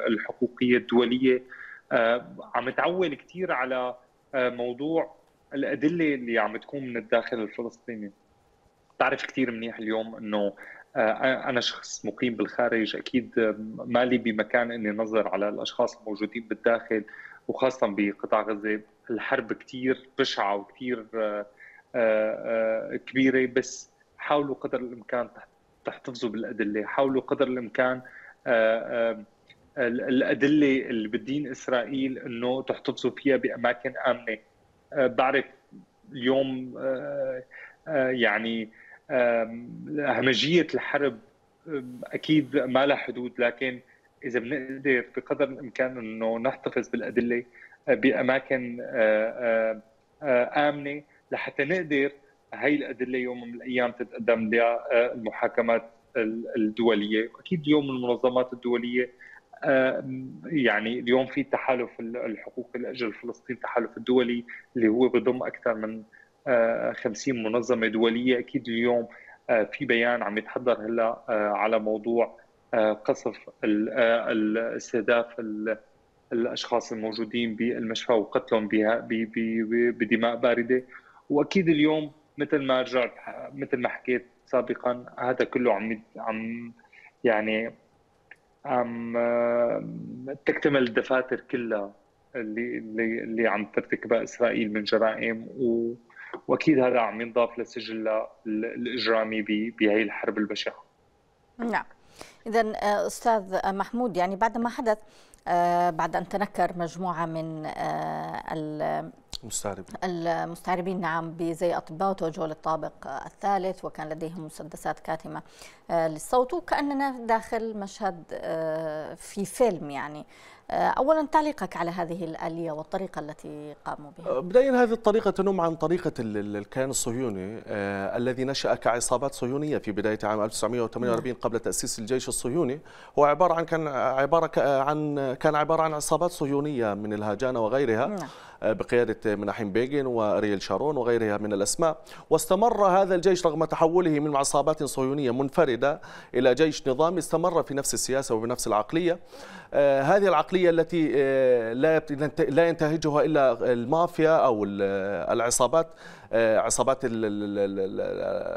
الحقوقيه الدوليه آه، عم تعول كثير على آه، موضوع الادله اللي عم تكون من الداخل الفلسطيني. بتعرف كثير منيح اليوم انه آه، انا شخص مقيم بالخارج اكيد مالي بمكان اني نظر على الاشخاص الموجودين بالداخل وخاصه بقطاع غزه الحرب كثير بشعه وكثير كبيره بس حاولوا قدر الامكان تحتفظوا بالادله حاولوا قدر الامكان آه، آه، الادله اللي بدين اسرائيل انه تحتفظوا فيها باماكن امنه آه، بعرف اليوم يعني همجيه الحرب اكيد ما لها حدود لكن اذا بنقدر بقدر الامكان انه نحتفظ بالادله باماكن امنه لحتى نقدر هي الادله يوم من الايام تتقدم للمحاكمات آه، الدوليه اكيد اليوم المنظمات الدوليه يعني اليوم في تحالف الحقوق لاجل فلسطين التحالف الدولي اللي هو بضم اكثر من 50 آه، منظمه دوليه اكيد اليوم آه، في بيان عم يتحضر هلا على موضوع قصف استهداف الاشخاص الموجودين بالمشفى وقتلهم بدماء بارده واكيد اليوم مثل ما رجعت مثل ما حكيت سابقا هذا كله عم عم يعني عم تكتمل الدفاتر كلها اللي اللي اللي عم ترتكبها اسرائيل من جرائم و واكيد هذا عم ينضاف لسجلها الاجرامي بهي الحرب البشعه. نعم. اذا آه، استاذ محمود يعني بعد ما حدث آه، بعد ان تنكر مجموعه من آه، مستهربين المستهربين نعم بزي أطباء توجهوا للطابق الثالث وكان لديهم مسدسات كاتمة آه، للصوت وكأننا داخل مشهد آه، في فيلم يعني آه، اولا تعليقك على هذه الاليه والطريقه التي قاموا بها بدايه هذه الطريقه تنم عن طريقه الكيان الصهيوني الذي نشا كعصابات صهيونيه في بدايه عام 1948 نعم. قبل تاسيس الجيش الصهيوني هو عباره عن كان عباره عن كان عباره عن عصابات صهيونيه من الهاجانه وغيرها نعم. بقيادة مناحيم بيجن وأريل شارون وغيرها من الأسماء واستمر هذا الجيش رغم تحوله من عصابات صهيونية منفردة إلى جيش نظامي استمر في نفس السياسة وبنفس العقلية آه، هذه العقلية التي آه، لا ينتهجها إلا المافيا أو العصابات آه، عصابات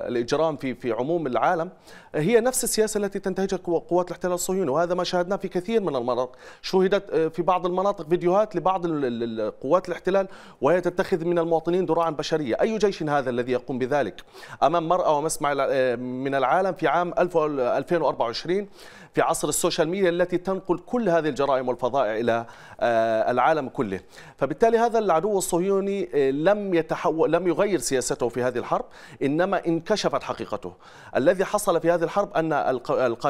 الاجرام في في عموم العالم هي نفس السياسه التي تنتهجها قوات الاحتلال الصهيوني وهذا ما شاهدناه في كثير من المناطق شهدت آه، في بعض المناطق فيديوهات لبعض قوات الاحتلال وهي تتخذ من المواطنين ذراعا بشريه اي جيش هذا الذي يقوم بذلك امام مرأة ومسمع آه، من العالم في عام 2024 في عصر السوشيال ميديا التي تنقل كل هذه الجرائم والفظائع الى العالم كله فبالتالي هذا العدو الصهيوني لم يتحول لم يغير يغير سياسته في هذه الحرب إنما انكشفت حقيقته الذي حصل في هذه الحرب أن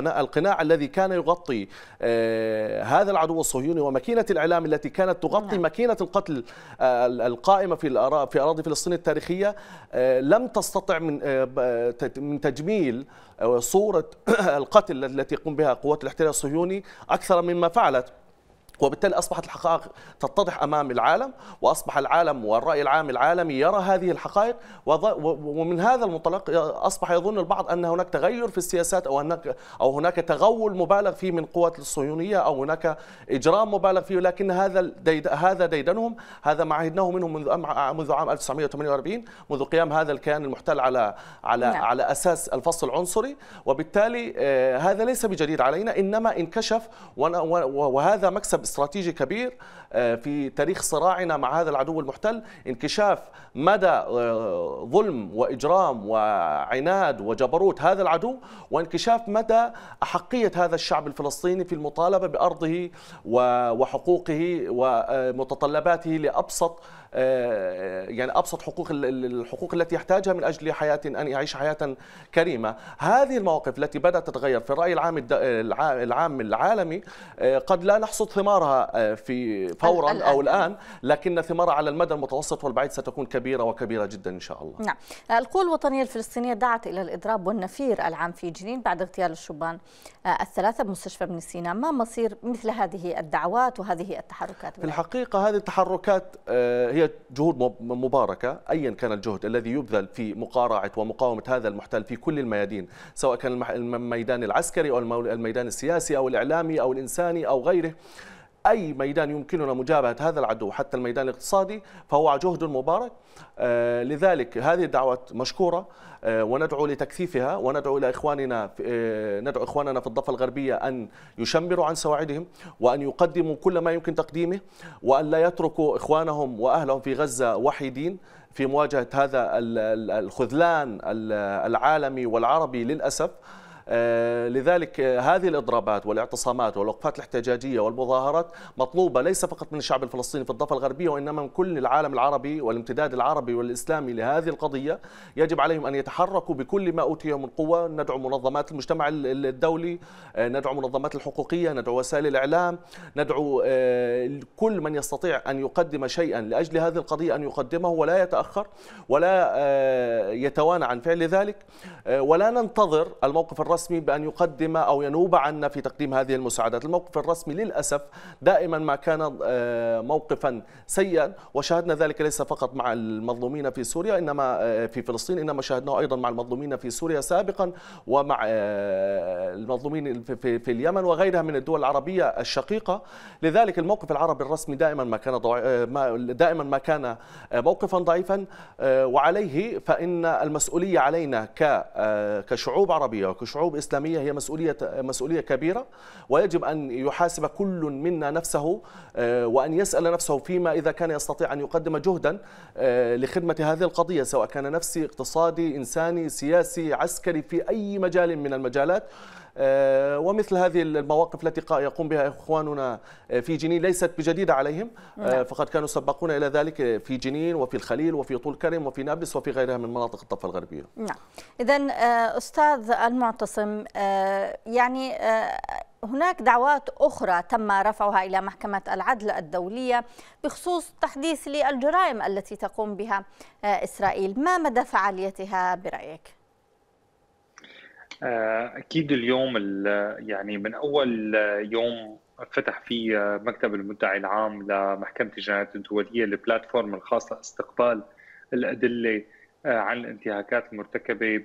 القناع الذي كان يغطي آه، هذا العدو الصهيوني وماكينة الإعلام التي كانت تغطي نعم. ماكينة القتل آه، القائمة في في أراضي فلسطين التاريخية آه، لم تستطع من من تجميل صورة *coughs* القتل التي يقوم بها قوات الاحتلال الصهيوني أكثر مما فعلت وبالتالي أصبحت الحقائق تتضح أمام العالم وأصبح العالم والرأي العام العالمي يرى هذه الحقائق ومن هذا المنطلق أصبح يظن البعض أن هناك تغير في السياسات أو هناك أو هناك تغول مبالغ فيه من قوات الصهيونية أو هناك إجرام مبالغ فيه لكن هذا ديد هذا ديدنهم هذا ما عهدناه منهم منذ منذ عام 1948 منذ قيام هذا الكيان المحتل على على نعم. على أساس الفصل العنصري وبالتالي آه، هذا ليس بجديد علينا إنما انكشف وهذا مكسب استراتيجي كبير آه، في تاريخ صراعنا مع هذا العدو المحتل انكشاف مدى آه، ظلم وإجرام وعناد وجبروت هذا العدو وانكشاف مدى أحقية هذا الشعب الفلسطيني في المطالبة بأرضه وحقوقه ومتطلباته لأبسط آه، يعني ابسط حقوق الحقوق التي يحتاجها من اجل حياه ان يعيش حياه كريمه، هذه المواقف التي بدات تتغير في الراي العام العام العالمي قد لا نحصد ثمارها في فورا الآن. أو الآن لكن ثمارها على المدى المتوسط والبعيد ستكون كبيرة وكبيرة جدا إن شاء الله نعم القوى الوطنية الفلسطينية دعت إلى الإضراب والنفير العام في جنين بعد اغتيال الشبان آه، الثلاثة بمستشفى ابن سينا ما مصير مثل هذه الدعوات وهذه التحركات في الحقيقة هذه التحركات آه، هي جهود مباركة أيا كان الجهد الذي يبذل في مقارعة ومقاومة هذا المحتل في كل الميادين سواء كان الميدان العسكري أو الميدان السياسي أو الإعلامي أو الإنساني أو غيره أي ميدان يمكننا مجابهة هذا العدو حتى الميدان الاقتصادي فهو جهد مبارك آه، لذلك هذه الدعوات مشكورة آه، وندعو لتكثيفها وندعو إلى إخواننا آه، ندعو إخواننا في الضفة الغربية أن يشمروا عن سواعدهم وأن يقدموا كل ما يمكن تقديمه وأن لا يتركوا إخوانهم وأهلهم في غزة وحيدين في مواجهة هذا الخذلان العالمي والعربي للأسف آه، لذلك هذه الإضرابات والاعتصامات والوقفات الاحتجاجية والمظاهرات مطلوبة ليس فقط من الشعب الفلسطيني في الضفة الغربية وإنما من كل العالم العربي والامتداد العربي والإسلامي لهذه القضية يجب عليهم أن يتحركوا بكل ما أوتيهم من قوة ندعو منظمات المجتمع الدولي آه، ندعو منظمات الحقوقية ندعو وسائل الإعلام ندعو آه، كل من يستطيع أن يقدم شيئا لأجل هذه القضية أن يقدمه ولا يتأخر ولا يتوانى عن فعل ذلك ولا ننتظر الموقف الرسمي الرسمي بأن يقدم أو ينوب عنا في تقديم هذه المساعدات الموقف الرسمي للأسف دائما ما كان آه، موقفا سيئا وشاهدنا ذلك ليس فقط مع المظلومين في سوريا إنما آه، في فلسطين إنما شاهدناه أيضا مع المظلومين في سوريا سابقا ومع آه، المظلومين في اليمن وغيرها من الدول العربية الشقيقة لذلك الموقف العربي الرسمي دائما ما كان دائما ما كان موقفا ضعيفا وعليه فإن المسؤولية علينا كشعوب عربية وكشعوب شعوب اسلاميه هي مسؤوليه مسؤوليه كبيره ويجب ان يحاسب كل منا نفسه آه، وان يسال نفسه فيما اذا كان يستطيع ان يقدم جهدا آه، لخدمه هذه القضيه سواء كان نفسي اقتصادي انساني سياسي عسكري في اي مجال من المجالات آه، ومثل هذه المواقف التي يقوم بها إخواننا آه، في جنين ليست بجديدة عليهم آه، نعم. فقد كانوا سبقون إلى ذلك في جنين وفي الخليل وفي طول كرم وفي نابلس وفي غيرها من مناطق الضفة الغربية نعم إذا أستاذ المعتصم يعني هناك دعوات أخرى تم رفعها إلى محكمة العدل الدولية بخصوص تحديث للجرائم التي تقوم بها إسرائيل ما مدى فعاليتها برأيك؟ آه، اكيد اليوم يعني من اول يوم فتح في آه، مكتب المدعي العام لمحكمه الجنايات الدوليه البلاتفورم الخاص لاستقبال الادله آه، عن الانتهاكات المرتكبه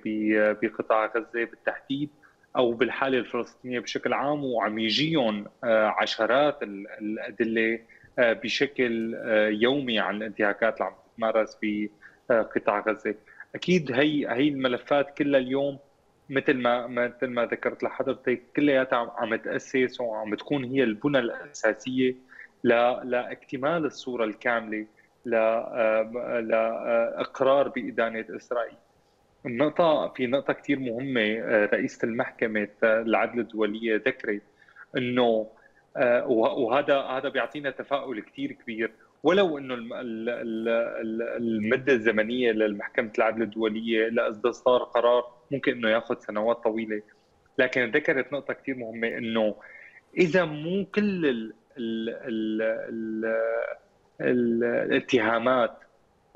بقطاع غزه بالتحديد او بالحاله الفلسطينيه بشكل عام وعم يجيهم عشرات الادله بشكل يومي عن الانتهاكات اللي عم تتمارس بقطاع غزه اكيد هي هي الملفات كلها اليوم مثل ما مثل ما ذكرت لحضرتك كلياتها عم تاسس وعم تكون هي البنى الاساسيه لا لاكتمال الصوره الكامله لاقرار آه، آه، بادانه اسرائيل. النقطة في نقطة كثير مهمة آه، رئيسة المحكمة العدل الدولية ذكرت انه وهذا هذا بيعطينا تفاؤل كثير كبير ولو انه المده الزمنيه لمحكمه العدل الدوليه لاصدار قرار ممكن انه ياخذ سنوات طويله لكن ذكرت نقطه كثير مهمه انه اذا مو كل ال ال ال ال الاتهامات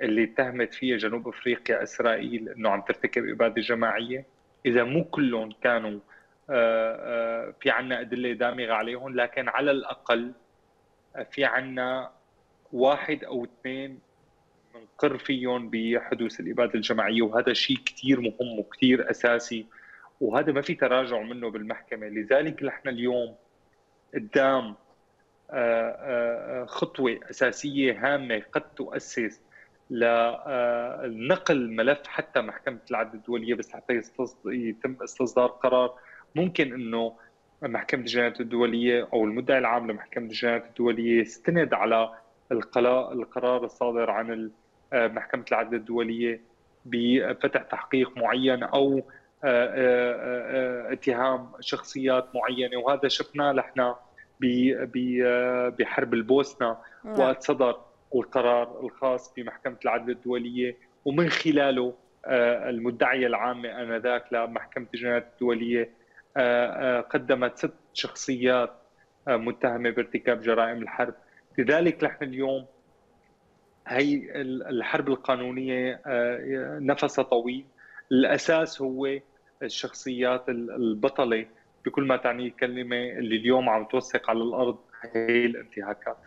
اللي اتهمت فيها جنوب افريقيا اسرائيل انه عم ترتكب اباده جماعيه اذا مو كلهم كانوا آه، آه، في عنا ادله دامغه عليهم لكن على الاقل في عنا واحد او اثنين نقر فيهم بحدوث الاباده الجماعيه وهذا شيء كثير مهم وكثير اساسي وهذا ما في تراجع منه بالمحكمه لذلك نحن اليوم قدام آه، آه، آه، خطوه اساسيه هامه قد تؤسس لنقل ملف حتى محكمه العدل الدوليه بس حتى يتم استصدار قرار ممكن انه محكمه الجنايات الدوليه او المدعي العام لمحكمه الجنايات الدوليه يستند على القرار الصادر عن آه، محكمه العدل الدوليه بفتح تحقيق معين او آه، آه، اتهام شخصيات معينه وهذا شفناه نحن بحرب البوسنه نعم. وقت صدر القرار الخاص بمحكمه العدل الدوليه ومن خلاله المدعيه العامه انذاك لمحكمه الجنايات الدوليه قدمت ست شخصيات متهمه بارتكاب جرائم الحرب لذلك نحن اليوم هي الحرب القانونيه آه، نفسها طويل الاساس هو الشخصيات البطله بكل ما تعنيه الكلمه اللي اليوم عم توثق على الارض هي الانتهاكات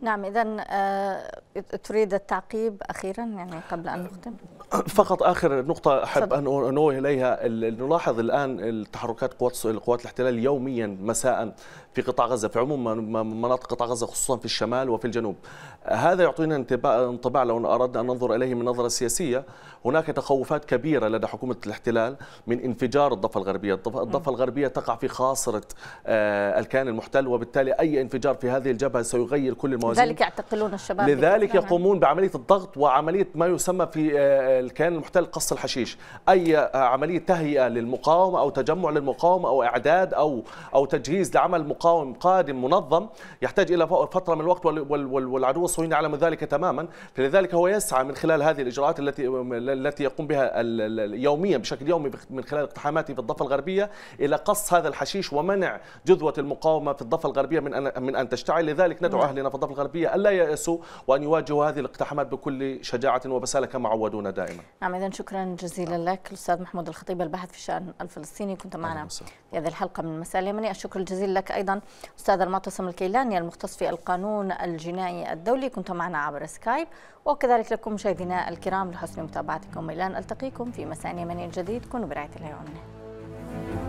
نعم اذا آه، تريد التعقيب اخيرا يعني قبل ان نختم فقط اخر نقطه احب ان انوه اليها نلاحظ الان التحركات قوات القوات الاحتلال يوميا مساء في قطاع غزة في عموم مناطق قطاع غزة خصوصا في الشمال وفي الجنوب هذا يعطينا انطباع لو أردنا أن ننظر إليه من نظرة سياسية هناك تخوفات كبيرة لدى حكومة الاحتلال من انفجار الضفة الغربية الضفة الغربية تقع في خاصرة آه، الكيان المحتل وبالتالي أي انفجار في هذه الجبهة سيغير كل الموازين لذلك يعتقلون الشباب لذلك يقومون بعملية الضغط وعملية ما يسمى في آه، الكيان المحتل قص الحشيش أي آه، عملية تهيئة للمقاومة أو تجمع للمقاومة أو إعداد أو أو تجهيز لعمل مقاومة مقاوم قادم منظم يحتاج إلى فترة من الوقت والعدو الصهيوني يعلم ذلك تماما فلذلك هو يسعى من خلال هذه الإجراءات التي التي يقوم بها يوميا بشكل يومي من خلال اقتحاماته في الضفة الغربية إلى قص هذا الحشيش ومنع جذوة المقاومة في الضفة الغربية من أن من أن تشتعل لذلك ندعو نعم. أهلنا في الضفة الغربية ألا يأسوا وأن يواجهوا هذه الاقتحامات بكل شجاعة وبسالة كما عودونا دائما نعم إذا شكرا جزيلا نعم. لك الأستاذ محمود الخطيب الباحث في الشأن الفلسطيني كنت معنا في هذه الحلقة من مساء اليمني الشكر الجزيل لك أيضا أيضا أستاذ المعتصم الكيلاني المختص في القانون الجنائي الدولي كنت معنا عبر سكايب وكذلك لكم مشاهدينا الكرام لحسن متابعتكم إلى أن ألتقيكم في مساء يمني الجديد كونوا برعاية الله